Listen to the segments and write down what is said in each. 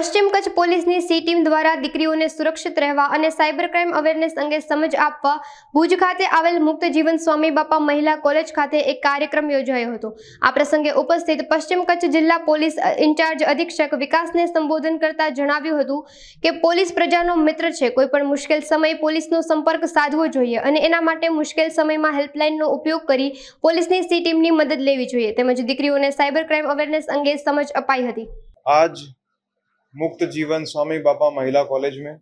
પશ્ચિમ કચ્છ પોલીસની C team દ્વારા દીકરીઓને સુરક્ષિત રહેવા અને સાયબર ક્રાઇમ અવેરનેસ અંગે સમજ આપવા ભુજ ખાતે આવેલ મુક્ત જીવન સ્વામી બાપા મહિલા કોલેજ ખાતે એક કાર્યક્રમ યોજાયો હતો આ પ્રસંગે ઉપસ્થિત પશ્ચિમ કચ્છ જિલ્લા પોલીસ ઇન્ચાર્જ અધિક્ષક વિકાસને સંબોધન કરતા જણાવ્યું હતું કે પોલીસ પ્રજાનો મિત્ર છે કોઈપણ મુશ્કેલ સમયે પોલીસનો સંપર્ક સાધવો જોઈએ અને એના માટે મુશ્કેલ સમયમાં હેલ્પલાઇનનો ઉપયોગ કરી પોલીસની સી ટીમની મદદ લેવી જોઈએ તેમજ દીકરીઓને સાયબર ક્રાઇમ અવેરનેસ અંગે સમજ અપાઈ હતી આજ मुक्त जीवन स्वामी बापा महिला कॉलेज में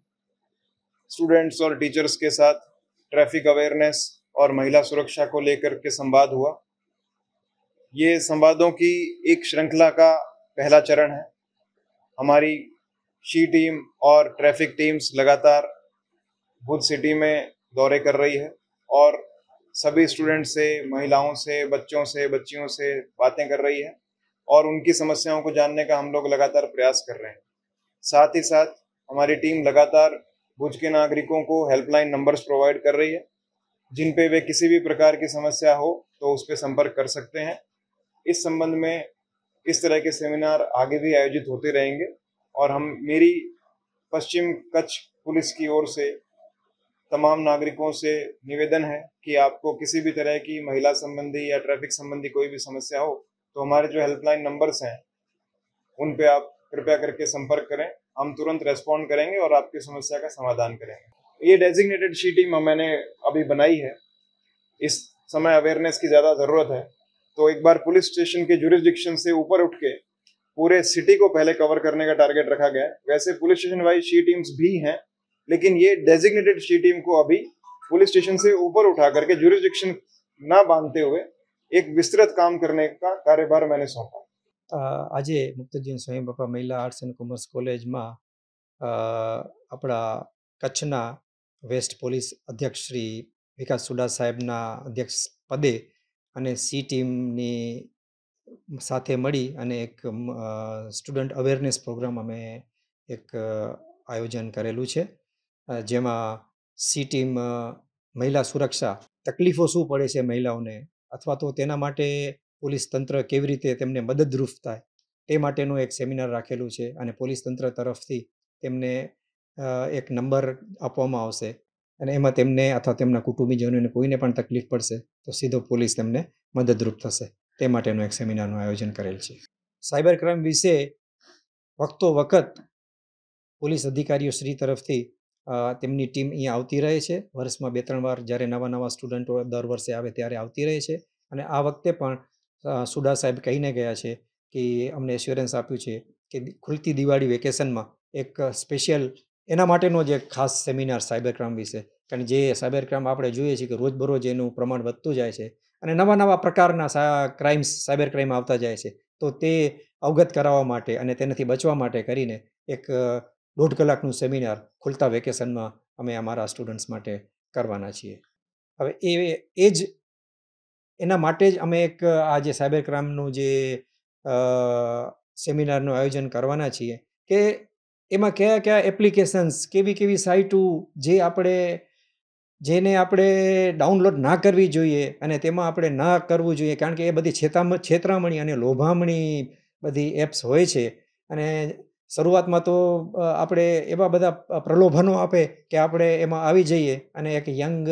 स्टूडेंट्स और टीचर्स के साथ ट्रैफिक अवेयरनेस और महिला सुरक्षा को लेकर के संवाद हुआ ये संवादों की एक श्रृंखला का पहला चरण है हमारी शी टीम और ट्रैफिक टीम्स लगातार बुध सिटी में दौरे कर रही है और सभी स्टूडेंट से महिलाओं से बच्चों से बच्चियों से बातें कर रही है और उनकी समस्याओं को जानने का हम लोग लगातार प्रयास कर रहे हैं साथ ही साथ हमारी टीम लगातार भुज के नागरिकों को हेल्पलाइन नंबर्स प्रोवाइड कर रही है जिन पे वे किसी भी प्रकार की समस्या हो तो उस पर संपर्क कर सकते हैं इस संबंध में इस तरह के सेमिनार आगे भी आयोजित होते रहेंगे और हम मेरी पश्चिम कच्छ पुलिस की ओर से तमाम नागरिकों से निवेदन है कि आपको किसी भी तरह की महिला संबंधी या ट्रैफिक संबंधी कोई भी समस्या हो तो हमारे जो हेल्पलाइन नंबर्स हैं उन पे आप कृपया करके संपर्क करें हम तुरंत रेस्पॉन्ड करेंगे और आपकी समस्या का समाधान करेंगे ये डेजिग्नेटेड शी टीम मैंने अभी बनाई है इस समय अवेयरनेस की ज़्यादा ज़रूरत है तो एक बार पुलिस स्टेशन के जुरिस्डिक्शन से ऊपर उठ के पूरे सिटी को पहले कवर करने का टारगेट रखा गया है वैसे police station wise she teams भी हैं लेकिन ये डेजिग्नेटेड शी टीम को अभी पुलिस स्टेशन से ऊपर उठा करके जुरिस्डिक्शन ना बांधते हुए एक विस्तृत काम करने का कार्यभार मैंने सौंपा આજે મુક્તજીવન સ્વામી બાપા મહિલા આર્ટ્સ એન્ડ કોમર્સ કોલેજમાં આપણા કચ્છના વેસ્ટ પોલીસ અધ્યક્ષ શ્રી વિકાસ સુડા સાહેબના અધ્યક્ષ પદે અને સી ટીમની સાથે મળી અને એક સ્ટુડન્ટ અવેરનેસ પ્રોગ્રામ અમે એક આયોજન કરેલું છે જેમાં સી ટીમ મહિલા સુરક્ષા તકલીફો શું પડે છે મહિલાઓને અથવા તો તેના માટે પોલીસ તંત્ર કેવી રીતે તેમને મદદરૂપ થાય તે માટેનું એક સેમિનાર રાખેલું છે અને પોલીસ તંત્ર તરફથી તેમને એક નંબર આપવામાં આવશે અને એમાં તેમને અથવા તેમના કુટુંબીજનોને કોઈને પણ તકલીફ પડશે તો સીધો પોલીસ તેમને મદદરૂપ થશે તે માટેનું એક સેમિનારનું આયોજન કરેલ છે સાયબર ક્રાઇમ વિશે વખતો વખત પોલીસ અધિકારીઓ શ્રી તરફથી તેમની ટીમ અહીંયા આવતી રહે છે વર્ષમાં બે ત્રણ વાર જ્યારે નવા નવા સ્ટુડન્ટો દર વર્ષે આવે ત્યારે આવતી રહે છે અને આ વખતે પણ સુડા સાહેબ કહીને ગયા છે કે અમને એશ્યોરન્સ આપ્યું છે કે ખુલતી દિવાળી વેકેશનમાં એક સ્પેશિયલ એના માટેનો જે ખાસ સેમિનાર સાયબર ક્રાઇમ વિશે કારણ જે સાયબર ક્રાઇમ આપણે જોઈએ છીએ કે રોજબરોજ એનું પ્રમાણ વધતું જાય છે અને નવા નવા પ્રકારના ક્રાઇમ્સ સાયબર ક્રાઇમ આવતા જાય છે તો તે અવગત કરાવવા માટે અને તેનાથી બચવા માટે કરીને એક દોઢ કલાકનું સેમિનાર ખુલતા વેકેશનમાં અમે અમારા સ્ટુડન્ટ્સ માટે કરવાના છીએ હવે એ એ જ એના માટે જ અમે એક આ જે સાયબર ક્રાઇમનું જે સેમિનારનું આયોજન કરવાના છીએ કે એમાં કયા કયા એપ્લિકેશન્સ કેવી કેવી સાઇટો જે આપણે જેને આપણે ડાઉનલોડ ના કરવી જોઈએ અને તેમાં આપણે ના કરવું જોઈએ કારણ કે એ બધી છેતામ છેતરામણી અને લોભામણી બધી એપ્સ હોય છે અને શરૂઆતમાં તો આપણે એવા બધા પ્રલોભનો આપે કે આપણે એમાં આવી જઈએ અને એક યંગ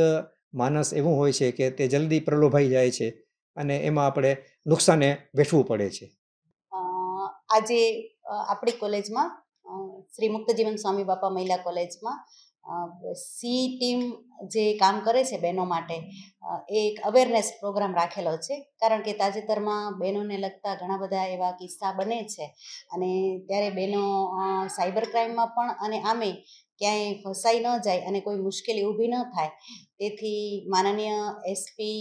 માનસ એવું હોય છે કે તે જલ્દી પ્રલોભાઈ જાય છે અને એમાં આપણે નુકસાને વેઠવું પડે છે આજે આપણી કોલેજમાં શ્રી મુક્ત જીવન સ્વામી બાપા મહિલા કોલેજમાં સી ટીમ જે કામ કરે છે બહેનો માટે એક અવેરનેસ પ્રોગ્રામ રાખેલો છે કારણ કે તાજેતરમાં બહેનોને લગતા ઘણા બધા એવા કિસ્સા બને છે અને ત્યારે બહેનો સાયબર ક્રાઇમમાં પણ અને આમે ક્યાંય ફસાઈ ન જાય અને કોઈ મુશ્કેલી ઊભી ન થાય તેથી માનનીય એસપી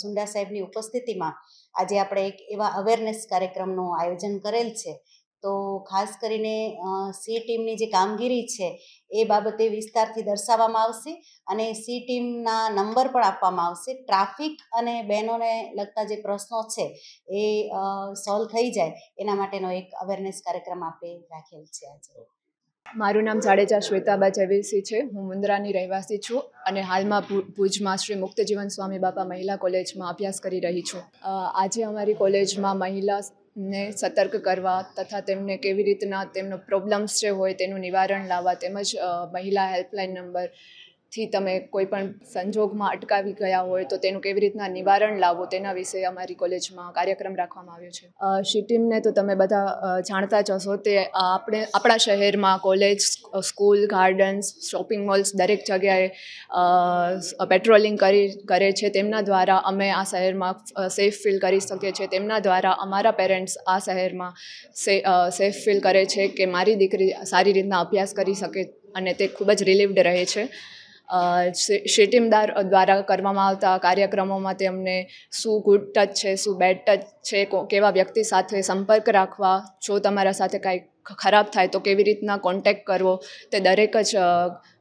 સુંડા સાહેબની ઉપસ્થિતિમાં આજે આપણે એક એવા અવેરનેસ કાર્યક્રમનું આયોજન કરેલ છે તો ખાસ કરીને સી ટીમની જે કામગીરી છે એ બાબતે વિસ્તારથી દર્શાવવામાં આવશે અને સી ટીમના નંબર પણ આપવામાં આવશે ટ્રાફિક અને બહેનોને લગતા જે પ્રશ્નો છે એ સોલ્વ થઈ જાય એના માટેનો એક અવેરનેસ કાર્યક્રમ આપણે રાખેલ છે આજે મારું નામ જાડેજા શ્વેતાબા જયવીરસિંહ છે હું મુન્દ્રાની રહેવાસી છું અને હાલમાં ભુજમાં શ્રી મુક્તજીવન સ્વામી બાપા મહિલા કોલેજમાં અભ્યાસ કરી રહી છું આજે અમારી કોલેજમાં મહિલાને સતર્ક કરવા તથા તેમને કેવી રીતના તેમનો પ્રોબ્લેમ્સ જે હોય તેનું નિવારણ લાવવા તેમજ મહિલા હેલ્પલાઇન નંબર થી તમે કોઈ પણ સંજોગમાં અટકાવી ગયા હોય તો તેનું કેવી રીતના નિવારણ લાવો તેના વિશે અમારી કોલેજમાં કાર્યક્રમ રાખવામાં આવ્યો છે શી તો તમે બધા જાણતા જ હશો તે આપણે આપણા શહેરમાં college school gardens shopping malls દરેક જગ્યાએ પેટ્રોલિંગ કરી કરે છે તેમના દ્વારા અમે આ શહેરમાં સેફ ફીલ કરી શકીએ છીએ તેમના દ્વારા અમારા પેરેન્ટ્સ આ શહેરમાં સેફ ફીલ કરે છે કે મારી દીકરી સારી રીતના અભ્યાસ કરી શકે અને તે ખૂબ જ રિલીવડ રહે છે શેટીમદાર દ્વારા કરવામાં આવતા કાર્યક્રમોમાં તેમને શું ગુડ ટચ છે શું બેડ ટચ છે કેવા વ્યક્તિ સાથે સંપર્ક રાખવા જો તમારા સાથે કાંઈક ખરાબ થાય તો કેવી રીતના કોન્ટેક કરવો તે દરેક જ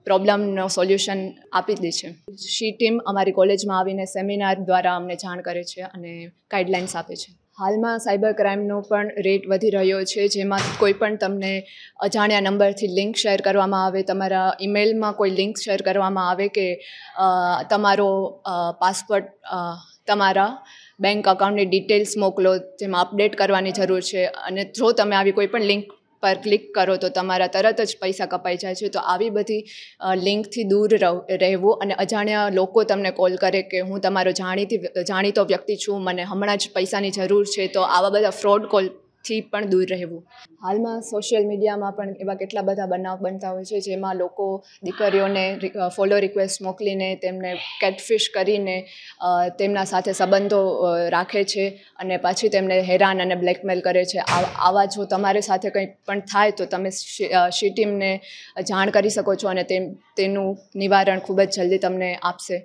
પ્રોબ્લેમનો સોલ્યુશન આપી દે છે શી ટીમ અમારી કોલેજમાં આવીને સેમિનાર દ્વારા અમને જાણ કરે છે અને ગાઈડલાઇન્સ આપે છે હાલમાં સાયબર ક્રાઇમનો પણ રેટ વધી રહ્યો છે જેમાં કોઈ પણ તમને અજાણ્યા નંબરથી લિંક શેર કરવામાં આવે તમારા ઈમેલમાં કોઈ લિંક શેર કરવામાં આવે કે તમારો પાસપોર્ટ તમારા બેંક અકાઉન્ટની ડિટેલ્સ મોકલો જેમાં અપડેટ કરવાની જરૂર છે અને જો તમે આવી કોઈ પણ લિંક પર ક્લિક કરો તો તમારા તરત જ પૈસા કપાઈ જાય છે તો આવી બધી લિંકથી દૂર રહેવું અને અજાણ્યા લોકો તમને કોલ કરે કે હું તમારો જાણીતી જાણીતો વ્યક્તિ છું મને હમણાં જ પૈસાની જરૂર છે તો આવા બધા ફ્રોડ કોલ થી પણ દૂર રહેવું હાલમાં સોશિયલ મીડિયામાં પણ એવા કેટલા બધા બનાવ બનતા હોય છે જેમાં લોકો દીકરીઓને ફોલો રિક્વેસ્ટ મોકલીને તેમને કેટફિશ કરીને તેમના સાથે સંબંધો રાખે છે અને પાછી તેમને હેરાન અને બ્લેકમેલ કરે છે આવા જો તમારે સાથે કંઈ પણ થાય તો તમે શી ટીમને જાણ કરી શકો છો અને તેનું નિવારણ ખૂબ જ જલ્દી તમને આપશે